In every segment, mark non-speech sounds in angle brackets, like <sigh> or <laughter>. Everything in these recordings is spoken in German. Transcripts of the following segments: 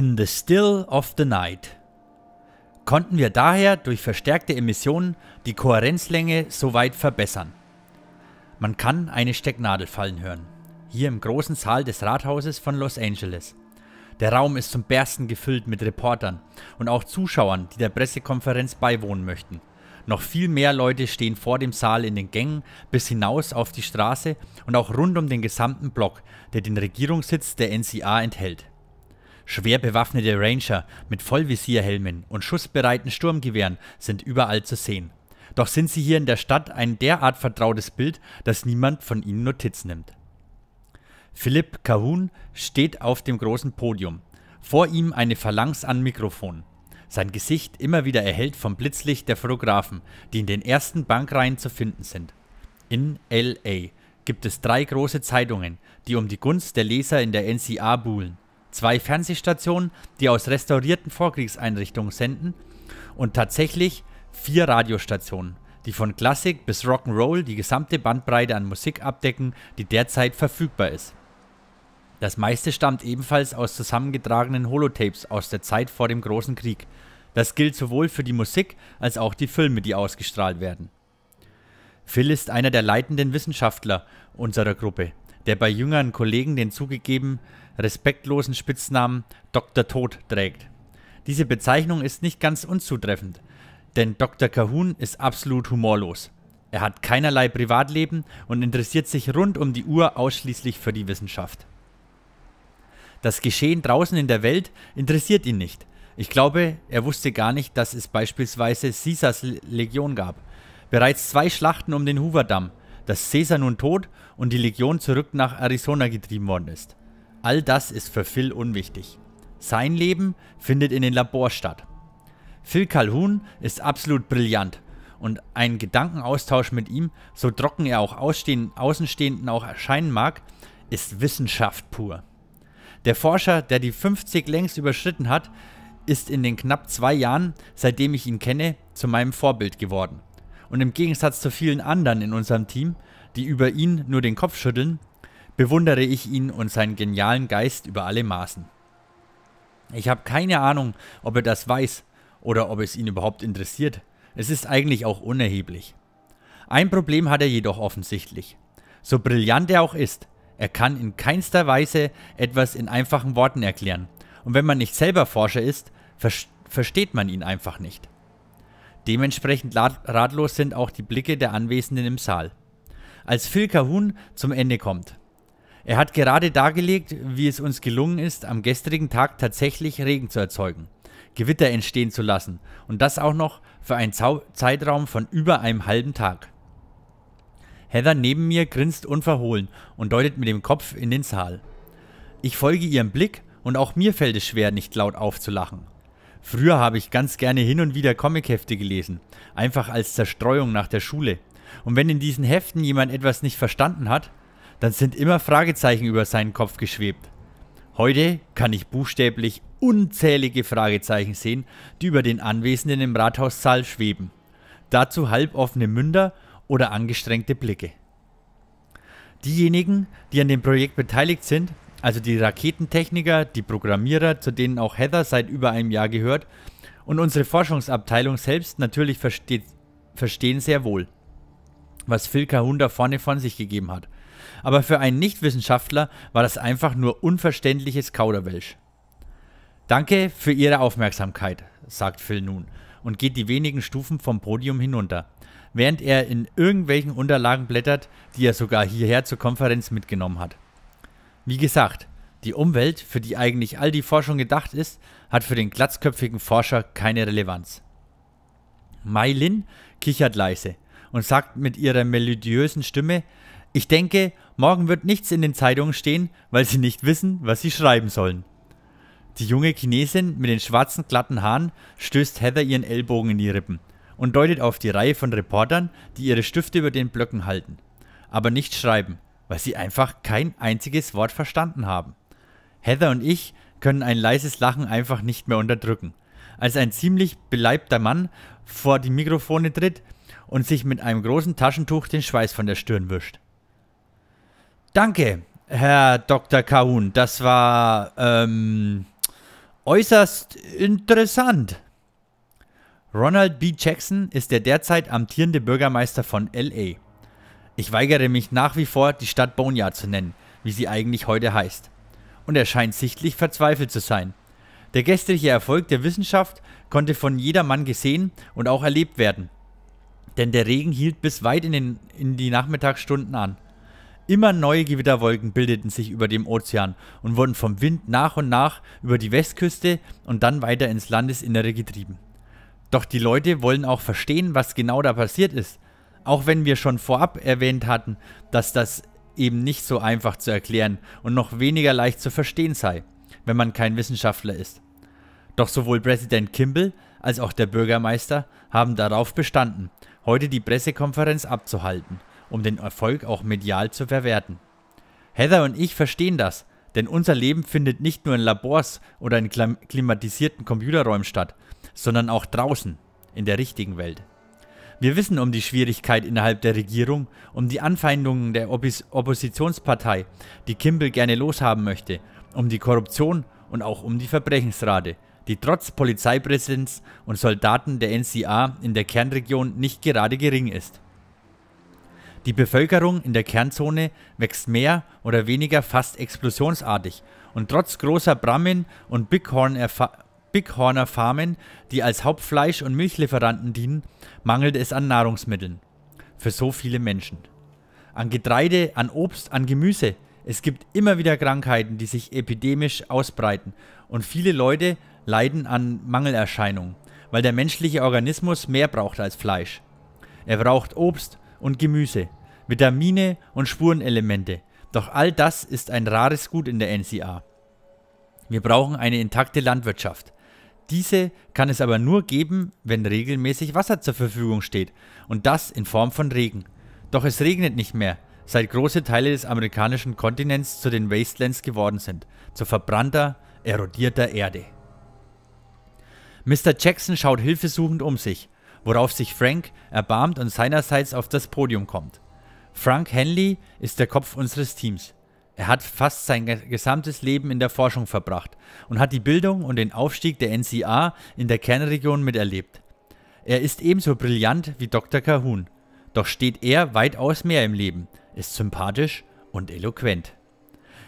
In the Still of the Night konnten wir daher durch verstärkte Emissionen die Kohärenzlänge soweit verbessern. Man kann eine Stecknadel fallen hören, hier im großen Saal des Rathauses von Los Angeles. Der Raum ist zum Bersten gefüllt mit Reportern und auch Zuschauern, die der Pressekonferenz beiwohnen möchten. Noch viel mehr Leute stehen vor dem Saal in den Gängen bis hinaus auf die Straße und auch rund um den gesamten Block, der den Regierungssitz der NCA enthält. Schwer bewaffnete Ranger mit Vollvisierhelmen und schussbereiten Sturmgewehren sind überall zu sehen. Doch sind sie hier in der Stadt ein derart vertrautes Bild, dass niemand von ihnen Notiz nimmt. Philipp Cahun steht auf dem großen Podium. Vor ihm eine Phalanx an Mikrofon. Sein Gesicht immer wieder erhellt vom Blitzlicht der Fotografen, die in den ersten Bankreihen zu finden sind. In L.A. gibt es drei große Zeitungen, die um die Gunst der Leser in der NCA buhlen zwei Fernsehstationen, die aus restaurierten Vorkriegseinrichtungen senden und tatsächlich vier Radiostationen, die von Klassik bis Rock'n'Roll die gesamte Bandbreite an Musik abdecken, die derzeit verfügbar ist. Das meiste stammt ebenfalls aus zusammengetragenen Holotapes aus der Zeit vor dem Großen Krieg. Das gilt sowohl für die Musik als auch die Filme, die ausgestrahlt werden. Phil ist einer der leitenden Wissenschaftler unserer Gruppe, der bei jüngeren Kollegen den zugegeben respektlosen Spitznamen Dr. Tod trägt. Diese Bezeichnung ist nicht ganz unzutreffend, denn Dr. Calhoun ist absolut humorlos. Er hat keinerlei Privatleben und interessiert sich rund um die Uhr ausschließlich für die Wissenschaft. Das Geschehen draußen in der Welt interessiert ihn nicht. Ich glaube, er wusste gar nicht, dass es beispielsweise Caesars Legion gab. Bereits zwei Schlachten um den Hoover-Damm, dass Caesar nun tot und die Legion zurück nach Arizona getrieben worden ist. All das ist für Phil unwichtig. Sein Leben findet in den Labor statt. Phil Calhoun ist absolut brillant und ein Gedankenaustausch mit ihm, so trocken er auch Außenstehenden auch erscheinen mag, ist Wissenschaft pur. Der Forscher, der die 50 längst überschritten hat, ist in den knapp zwei Jahren, seitdem ich ihn kenne, zu meinem Vorbild geworden. Und im Gegensatz zu vielen anderen in unserem Team, die über ihn nur den Kopf schütteln, bewundere ich ihn und seinen genialen Geist über alle Maßen. Ich habe keine Ahnung, ob er das weiß oder ob es ihn überhaupt interessiert. Es ist eigentlich auch unerheblich. Ein Problem hat er jedoch offensichtlich. So brillant er auch ist, er kann in keinster Weise etwas in einfachen Worten erklären. Und wenn man nicht selber Forscher ist, ver versteht man ihn einfach nicht. Dementsprechend ratlos sind auch die Blicke der Anwesenden im Saal. Als Phil Calhoun zum Ende kommt, er hat gerade dargelegt, wie es uns gelungen ist, am gestrigen Tag tatsächlich Regen zu erzeugen, Gewitter entstehen zu lassen und das auch noch für einen Zau Zeitraum von über einem halben Tag. Heather neben mir grinst unverhohlen und deutet mit dem Kopf in den Saal. Ich folge ihrem Blick und auch mir fällt es schwer, nicht laut aufzulachen. Früher habe ich ganz gerne hin und wieder Comichefte gelesen, einfach als Zerstreuung nach der Schule. Und wenn in diesen Heften jemand etwas nicht verstanden hat, dann sind immer Fragezeichen über seinen Kopf geschwebt. Heute kann ich buchstäblich unzählige Fragezeichen sehen, die über den Anwesenden im Rathaussaal schweben. Dazu halboffene Münder oder angestrengte Blicke. Diejenigen, die an dem Projekt beteiligt sind, also die Raketentechniker, die Programmierer, zu denen auch Heather seit über einem Jahr gehört, und unsere Forschungsabteilung selbst natürlich versteht, verstehen sehr wohl, was Phil Cahun da vorne von sich gegeben hat – aber für einen Nichtwissenschaftler war das einfach nur unverständliches Kauderwelsch. Danke für Ihre Aufmerksamkeit, sagt Phil nun und geht die wenigen Stufen vom Podium hinunter, während er in irgendwelchen Unterlagen blättert, die er sogar hierher zur Konferenz mitgenommen hat. Wie gesagt, die Umwelt, für die eigentlich all die Forschung gedacht ist, hat für den glatzköpfigen Forscher keine Relevanz. Mai Lin kichert leise und sagt mit ihrer melodiösen Stimme, ich denke, morgen wird nichts in den Zeitungen stehen, weil sie nicht wissen, was sie schreiben sollen. Die junge Chinesin mit den schwarzen glatten Haaren stößt Heather ihren Ellbogen in die Rippen und deutet auf die Reihe von Reportern, die ihre Stifte über den Blöcken halten, aber nicht schreiben, weil sie einfach kein einziges Wort verstanden haben. Heather und ich können ein leises Lachen einfach nicht mehr unterdrücken, als ein ziemlich beleibter Mann vor die Mikrofone tritt und sich mit einem großen Taschentuch den Schweiß von der Stirn wischt. Danke, Herr Dr. Kahun. Das war ähm, äußerst interessant. Ronald B. Jackson ist der derzeit amtierende Bürgermeister von LA. Ich weigere mich nach wie vor, die Stadt Boneyard zu nennen, wie sie eigentlich heute heißt. Und er scheint sichtlich verzweifelt zu sein. Der gestrige Erfolg der Wissenschaft konnte von jedermann gesehen und auch erlebt werden. Denn der Regen hielt bis weit in, den, in die Nachmittagsstunden an. Immer neue Gewitterwolken bildeten sich über dem Ozean und wurden vom Wind nach und nach über die Westküste und dann weiter ins Landesinnere getrieben. Doch die Leute wollen auch verstehen, was genau da passiert ist. Auch wenn wir schon vorab erwähnt hatten, dass das eben nicht so einfach zu erklären und noch weniger leicht zu verstehen sei, wenn man kein Wissenschaftler ist. Doch sowohl Präsident Kimball als auch der Bürgermeister haben darauf bestanden, heute die Pressekonferenz abzuhalten um den Erfolg auch medial zu verwerten. Heather und ich verstehen das, denn unser Leben findet nicht nur in Labors oder in klimatisierten Computerräumen statt, sondern auch draußen, in der richtigen Welt. Wir wissen um die Schwierigkeit innerhalb der Regierung, um die Anfeindungen der Oppos Oppositionspartei, die Kimball gerne loshaben möchte, um die Korruption und auch um die Verbrechensrate, die trotz Polizeipräsenz und Soldaten der NCA in der Kernregion nicht gerade gering ist. Die Bevölkerung in der Kernzone wächst mehr oder weniger fast explosionsartig und trotz großer Brammen und Bighorner Farmen, die als Hauptfleisch- und Milchlieferanten dienen, mangelt es an Nahrungsmitteln für so viele Menschen. An Getreide, an Obst, an Gemüse. Es gibt immer wieder Krankheiten, die sich epidemisch ausbreiten und viele Leute leiden an Mangelerscheinungen, weil der menschliche Organismus mehr braucht als Fleisch. Er braucht Obst, und Gemüse, Vitamine und Spurenelemente. Doch all das ist ein rares Gut in der NCA. Wir brauchen eine intakte Landwirtschaft. Diese kann es aber nur geben, wenn regelmäßig Wasser zur Verfügung steht und das in Form von Regen. Doch es regnet nicht mehr, seit große Teile des amerikanischen Kontinents zu den Wastelands geworden sind, zu verbrannter, erodierter Erde. Mr. Jackson schaut hilfesuchend um sich worauf sich Frank erbarmt und seinerseits auf das Podium kommt. Frank Henley ist der Kopf unseres Teams. Er hat fast sein gesamtes Leben in der Forschung verbracht und hat die Bildung und den Aufstieg der NCA in der Kernregion miterlebt. Er ist ebenso brillant wie Dr. Calhoun, doch steht er weitaus mehr im Leben, ist sympathisch und eloquent.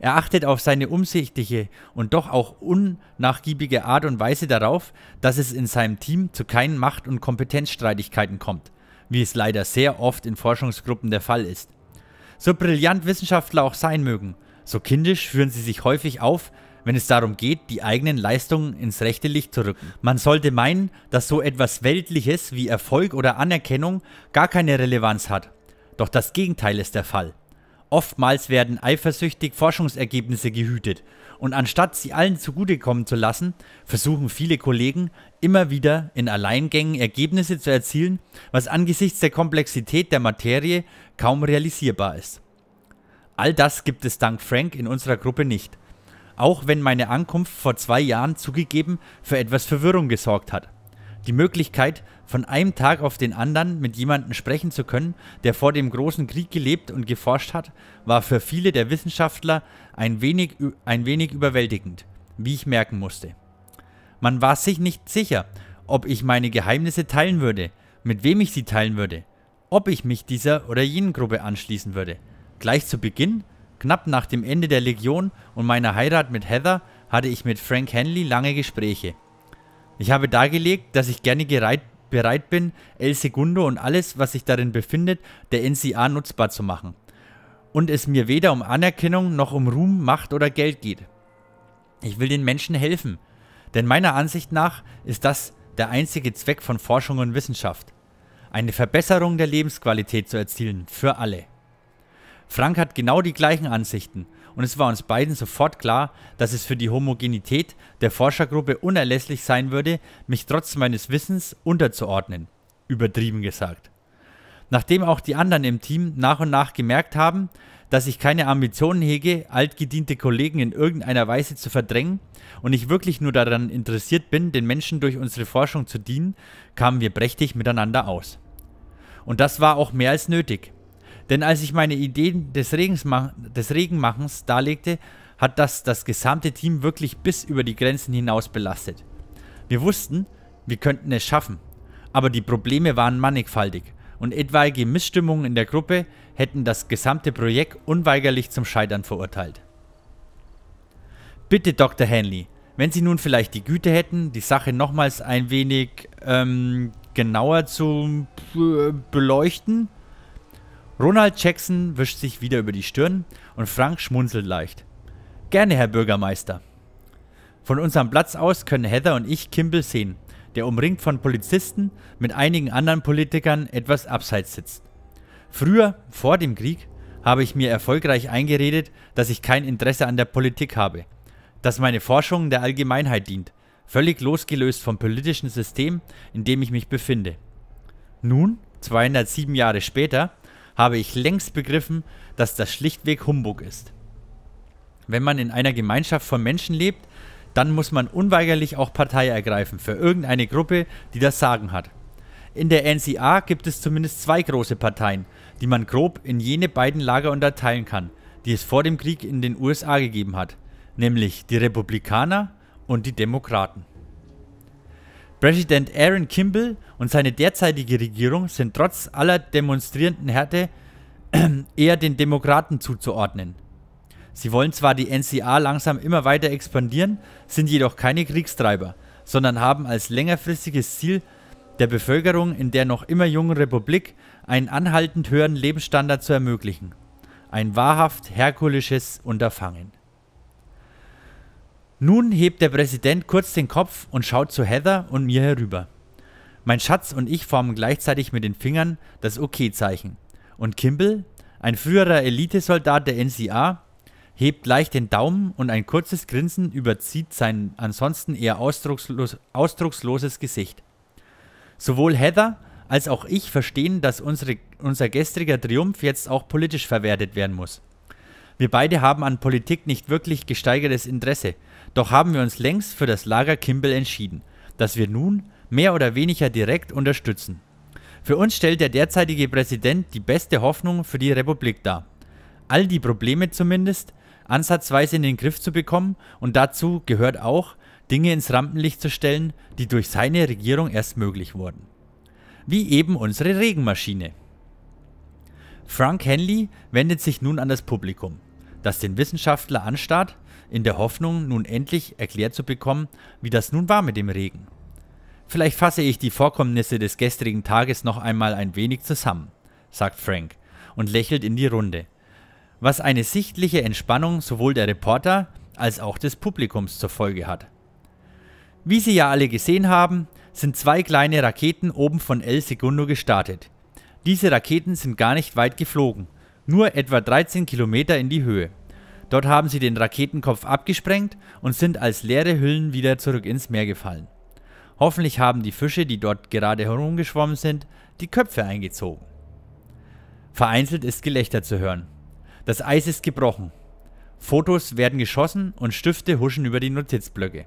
Er achtet auf seine umsichtige und doch auch unnachgiebige Art und Weise darauf, dass es in seinem Team zu keinen Macht- und Kompetenzstreitigkeiten kommt, wie es leider sehr oft in Forschungsgruppen der Fall ist. So brillant Wissenschaftler auch sein mögen, so kindisch führen sie sich häufig auf, wenn es darum geht, die eigenen Leistungen ins rechte Licht zu rücken. Man sollte meinen, dass so etwas Weltliches wie Erfolg oder Anerkennung gar keine Relevanz hat. Doch das Gegenteil ist der Fall. Oftmals werden eifersüchtig Forschungsergebnisse gehütet und anstatt sie allen zugutekommen zu lassen, versuchen viele Kollegen immer wieder in Alleingängen Ergebnisse zu erzielen, was angesichts der Komplexität der Materie kaum realisierbar ist. All das gibt es dank Frank in unserer Gruppe nicht, auch wenn meine Ankunft vor zwei Jahren zugegeben für etwas Verwirrung gesorgt hat die Möglichkeit, von einem Tag auf den anderen mit jemandem sprechen zu können, der vor dem großen Krieg gelebt und geforscht hat, war für viele der Wissenschaftler ein wenig, ein wenig überwältigend, wie ich merken musste. Man war sich nicht sicher, ob ich meine Geheimnisse teilen würde, mit wem ich sie teilen würde, ob ich mich dieser oder jenen Gruppe anschließen würde. Gleich zu Beginn, knapp nach dem Ende der Legion und meiner Heirat mit Heather, hatte ich mit Frank Henley lange Gespräche – ich habe dargelegt, dass ich gerne bereit, bereit bin, El Segundo und alles, was sich darin befindet, der NCA nutzbar zu machen. Und es mir weder um Anerkennung noch um Ruhm, Macht oder Geld geht. Ich will den Menschen helfen, denn meiner Ansicht nach ist das der einzige Zweck von Forschung und Wissenschaft, eine Verbesserung der Lebensqualität zu erzielen für alle. Frank hat genau die gleichen Ansichten und es war uns beiden sofort klar, dass es für die Homogenität der Forschergruppe unerlässlich sein würde, mich trotz meines Wissens unterzuordnen, übertrieben gesagt. Nachdem auch die anderen im Team nach und nach gemerkt haben, dass ich keine Ambitionen hege, altgediente Kollegen in irgendeiner Weise zu verdrängen und ich wirklich nur daran interessiert bin, den Menschen durch unsere Forschung zu dienen, kamen wir prächtig miteinander aus. Und das war auch mehr als nötig, denn als ich meine Ideen des, Regensma des Regenmachens darlegte, hat das das gesamte Team wirklich bis über die Grenzen hinaus belastet. Wir wussten, wir könnten es schaffen, aber die Probleme waren mannigfaltig und etwaige Missstimmungen in der Gruppe hätten das gesamte Projekt unweigerlich zum Scheitern verurteilt. Bitte, Dr. Hanley, wenn Sie nun vielleicht die Güte hätten, die Sache nochmals ein wenig ähm, genauer zu äh, beleuchten, Ronald Jackson wischt sich wieder über die Stirn und Frank schmunzelt leicht. Gerne, Herr Bürgermeister. Von unserem Platz aus können Heather und ich Kimball sehen, der umringt von Polizisten mit einigen anderen Politikern etwas abseits sitzt. Früher, vor dem Krieg, habe ich mir erfolgreich eingeredet, dass ich kein Interesse an der Politik habe, dass meine Forschung der Allgemeinheit dient, völlig losgelöst vom politischen System, in dem ich mich befinde. Nun, 207 Jahre später, habe ich längst begriffen, dass das schlichtweg Humbug ist. Wenn man in einer Gemeinschaft von Menschen lebt, dann muss man unweigerlich auch Partei ergreifen für irgendeine Gruppe, die das Sagen hat. In der NCA gibt es zumindest zwei große Parteien, die man grob in jene beiden Lager unterteilen kann, die es vor dem Krieg in den USA gegeben hat, nämlich die Republikaner und die Demokraten. Präsident Aaron Kimball und seine derzeitige Regierung sind trotz aller demonstrierenden Härte <clears throat> eher den Demokraten zuzuordnen. Sie wollen zwar die NCA langsam immer weiter expandieren, sind jedoch keine Kriegstreiber, sondern haben als längerfristiges Ziel, der Bevölkerung in der noch immer jungen Republik einen anhaltend höheren Lebensstandard zu ermöglichen. Ein wahrhaft herkulisches Unterfangen. Nun hebt der Präsident kurz den Kopf und schaut zu Heather und mir herüber. Mein Schatz und ich formen gleichzeitig mit den Fingern das OK-Zeichen. Okay und Kimball, ein früherer Elitesoldat der NCA, hebt leicht den Daumen und ein kurzes Grinsen überzieht sein ansonsten eher ausdruckslos, ausdrucksloses Gesicht. Sowohl Heather als auch ich verstehen, dass unsere, unser gestriger Triumph jetzt auch politisch verwertet werden muss. Wir beide haben an Politik nicht wirklich gesteigertes Interesse, doch haben wir uns längst für das Lager Kimball entschieden, das wir nun mehr oder weniger direkt unterstützen. Für uns stellt der derzeitige Präsident die beste Hoffnung für die Republik dar. All die Probleme zumindest ansatzweise in den Griff zu bekommen und dazu gehört auch, Dinge ins Rampenlicht zu stellen, die durch seine Regierung erst möglich wurden. Wie eben unsere Regenmaschine. Frank Henley wendet sich nun an das Publikum das den Wissenschaftler anstarrt, in der Hoffnung, nun endlich erklärt zu bekommen, wie das nun war mit dem Regen. Vielleicht fasse ich die Vorkommnisse des gestrigen Tages noch einmal ein wenig zusammen, sagt Frank und lächelt in die Runde. Was eine sichtliche Entspannung sowohl der Reporter als auch des Publikums zur Folge hat. Wie Sie ja alle gesehen haben, sind zwei kleine Raketen oben von El Segundo gestartet. Diese Raketen sind gar nicht weit geflogen, nur etwa 13 Kilometer in die Höhe. Dort haben sie den Raketenkopf abgesprengt und sind als leere Hüllen wieder zurück ins Meer gefallen. Hoffentlich haben die Fische, die dort gerade herumgeschwommen sind, die Köpfe eingezogen. Vereinzelt ist Gelächter zu hören. Das Eis ist gebrochen. Fotos werden geschossen und Stifte huschen über die Notizblöcke.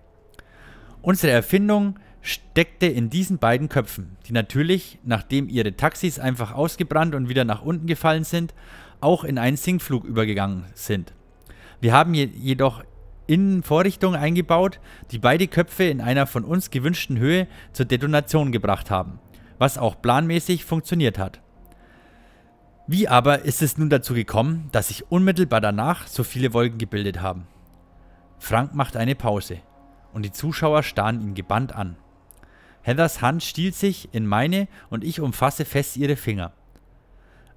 Unsere Erfindung steckte in diesen beiden Köpfen, die natürlich, nachdem ihre Taxis einfach ausgebrannt und wieder nach unten gefallen sind, auch in einen Sinkflug übergegangen sind. Wir haben je jedoch Innenvorrichtungen eingebaut, die beide Köpfe in einer von uns gewünschten Höhe zur Detonation gebracht haben, was auch planmäßig funktioniert hat. Wie aber ist es nun dazu gekommen, dass sich unmittelbar danach so viele Wolken gebildet haben? Frank macht eine Pause und die Zuschauer starren ihn gebannt an. Heathers Hand stiehlt sich in meine und ich umfasse fest ihre Finger.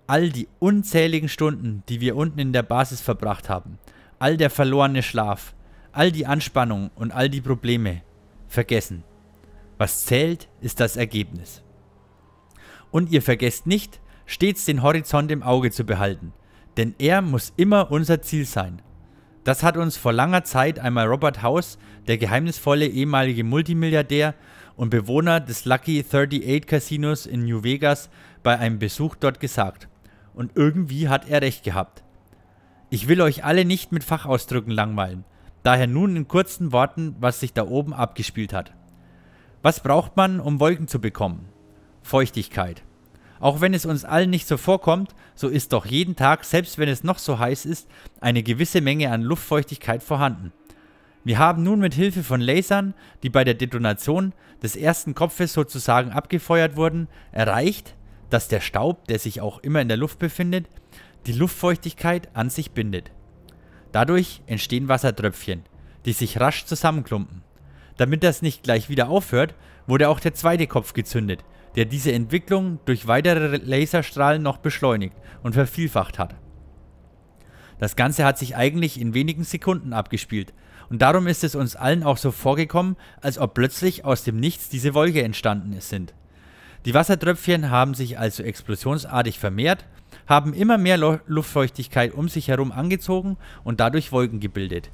All die unzähligen Stunden, die wir unten in der Basis verbracht haben, all der verlorene Schlaf, all die Anspannung und all die Probleme vergessen. Was zählt, ist das Ergebnis. Und ihr vergesst nicht, stets den Horizont im Auge zu behalten, denn er muss immer unser Ziel sein. Das hat uns vor langer Zeit einmal Robert House, der geheimnisvolle ehemalige Multimilliardär und Bewohner des Lucky 38 Casinos in New Vegas, bei einem Besuch dort gesagt. Und irgendwie hat er recht gehabt. Ich will euch alle nicht mit Fachausdrücken langweilen. Daher nun in kurzen Worten, was sich da oben abgespielt hat. Was braucht man, um Wolken zu bekommen? Feuchtigkeit. Auch wenn es uns allen nicht so vorkommt, so ist doch jeden Tag, selbst wenn es noch so heiß ist, eine gewisse Menge an Luftfeuchtigkeit vorhanden. Wir haben nun mit Hilfe von Lasern, die bei der Detonation des ersten Kopfes sozusagen abgefeuert wurden, erreicht, dass der Staub, der sich auch immer in der Luft befindet, die Luftfeuchtigkeit an sich bindet. Dadurch entstehen Wassertröpfchen, die sich rasch zusammenklumpen. Damit das nicht gleich wieder aufhört, wurde auch der zweite Kopf gezündet, der diese Entwicklung durch weitere Laserstrahlen noch beschleunigt und vervielfacht hat. Das Ganze hat sich eigentlich in wenigen Sekunden abgespielt und darum ist es uns allen auch so vorgekommen, als ob plötzlich aus dem Nichts diese Wolke entstanden sind. Die Wassertröpfchen haben sich also explosionsartig vermehrt haben immer mehr Luftfeuchtigkeit um sich herum angezogen und dadurch Wolken gebildet.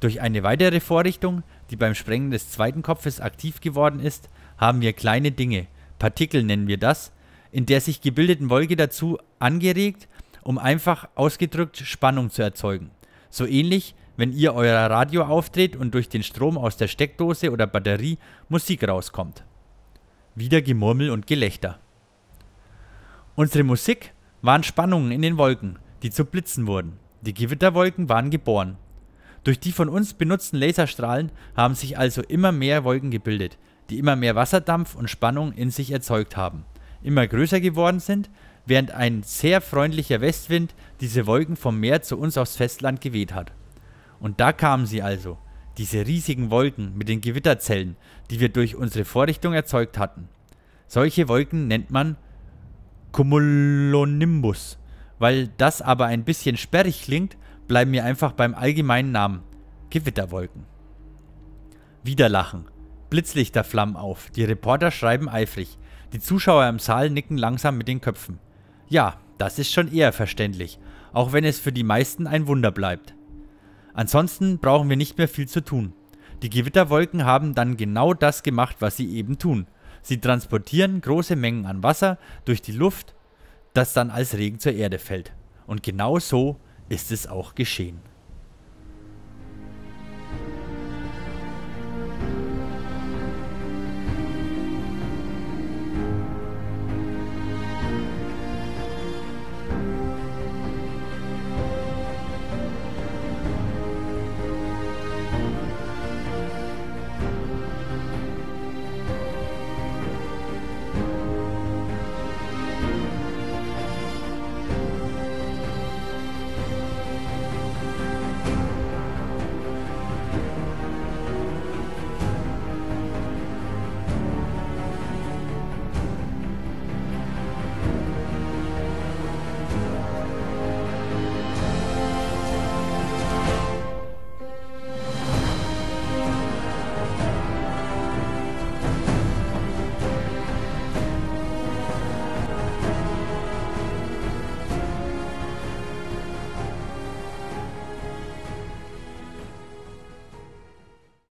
Durch eine weitere Vorrichtung, die beim Sprengen des zweiten Kopfes aktiv geworden ist, haben wir kleine Dinge, Partikel nennen wir das, in der sich gebildeten Wolke dazu angeregt, um einfach ausgedrückt Spannung zu erzeugen. So ähnlich, wenn ihr euer Radio auftritt und durch den Strom aus der Steckdose oder Batterie Musik rauskommt. Wieder Gemurmel und Gelächter. Unsere Musik waren Spannungen in den Wolken, die zu Blitzen wurden. Die Gewitterwolken waren geboren. Durch die von uns benutzten Laserstrahlen haben sich also immer mehr Wolken gebildet, die immer mehr Wasserdampf und Spannung in sich erzeugt haben, immer größer geworden sind, während ein sehr freundlicher Westwind diese Wolken vom Meer zu uns aufs Festland geweht hat. Und da kamen sie also, diese riesigen Wolken mit den Gewitterzellen, die wir durch unsere Vorrichtung erzeugt hatten. Solche Wolken nennt man Cumulonimbus. Weil das aber ein bisschen sperrig klingt, bleiben wir einfach beim allgemeinen Namen Gewitterwolken. Wieder lachen. Blitzlichter flammen auf. Die Reporter schreiben eifrig. Die Zuschauer im Saal nicken langsam mit den Köpfen. Ja, das ist schon eher verständlich, auch wenn es für die meisten ein Wunder bleibt. Ansonsten brauchen wir nicht mehr viel zu tun. Die Gewitterwolken haben dann genau das gemacht, was sie eben tun. Sie transportieren große Mengen an Wasser durch die Luft, das dann als Regen zur Erde fällt. Und genau so ist es auch geschehen.